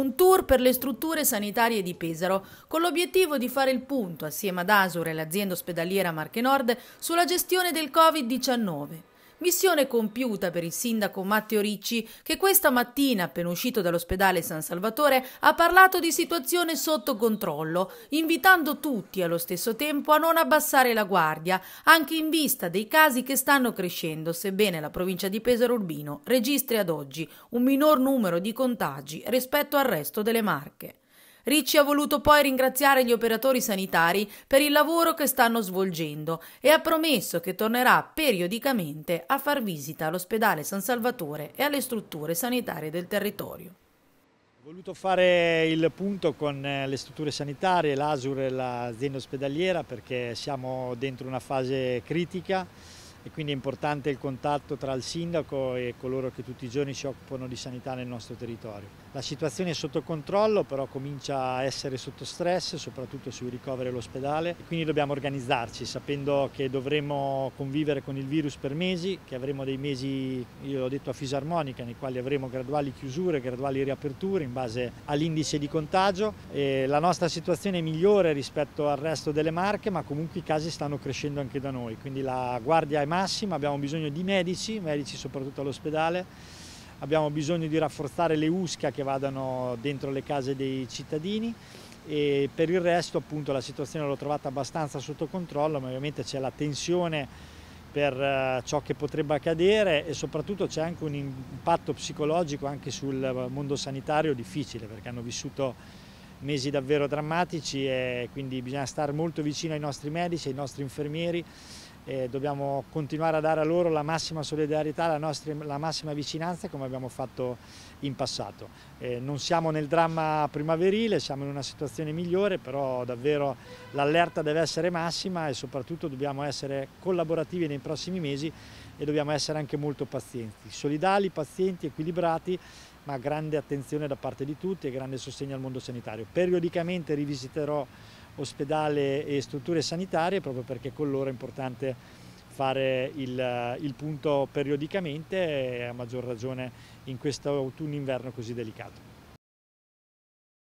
un tour per le strutture sanitarie di Pesaro, con l'obiettivo di fare il punto, assieme ad Asur e l'azienda ospedaliera Marche Nord, sulla gestione del Covid-19. Missione compiuta per il sindaco Matteo Ricci, che questa mattina, appena uscito dall'ospedale San Salvatore, ha parlato di situazione sotto controllo, invitando tutti allo stesso tempo a non abbassare la guardia, anche in vista dei casi che stanno crescendo, sebbene la provincia di Pesaro Urbino registri ad oggi un minor numero di contagi rispetto al resto delle Marche. Ricci ha voluto poi ringraziare gli operatori sanitari per il lavoro che stanno svolgendo e ha promesso che tornerà periodicamente a far visita all'ospedale San Salvatore e alle strutture sanitarie del territorio. Ho voluto fare il punto con eh, le strutture sanitarie, l'ASUR e l'azienda ospedaliera perché siamo dentro una fase critica e quindi è importante il contatto tra il sindaco e coloro che tutti i giorni si occupano di sanità nel nostro territorio. La situazione è sotto controllo, però comincia a essere sotto stress, soprattutto sui ricoveri all'ospedale, quindi dobbiamo organizzarci sapendo che dovremo convivere con il virus per mesi, che avremo dei mesi, io l'ho detto a fisarmonica, nei quali avremo graduali chiusure, graduali riaperture in base all'indice di contagio. E la nostra situazione è migliore rispetto al resto delle Marche, ma comunque i casi stanno crescendo anche da noi, quindi la guardia è massima, abbiamo bisogno di medici, medici soprattutto all'ospedale, abbiamo bisogno di rafforzare le USCA che vadano dentro le case dei cittadini e per il resto appunto la situazione l'ho trovata abbastanza sotto controllo, ma ovviamente c'è la tensione per eh, ciò che potrebbe accadere e soprattutto c'è anche un impatto psicologico anche sul mondo sanitario difficile perché hanno vissuto mesi davvero drammatici e quindi bisogna stare molto vicino ai nostri medici, ai nostri infermieri e dobbiamo continuare a dare a loro la massima solidarietà, la, nostra, la massima vicinanza come abbiamo fatto in passato. Eh, non siamo nel dramma primaverile, siamo in una situazione migliore, però davvero l'allerta deve essere massima e soprattutto dobbiamo essere collaborativi nei prossimi mesi e dobbiamo essere anche molto pazienti, solidali, pazienti, equilibrati ma grande attenzione da parte di tutti e grande sostegno al mondo sanitario. Periodicamente rivisiterò ospedale e strutture sanitarie proprio perché con loro è importante fare il, il punto periodicamente e a maggior ragione in questo autunno-inverno così delicato.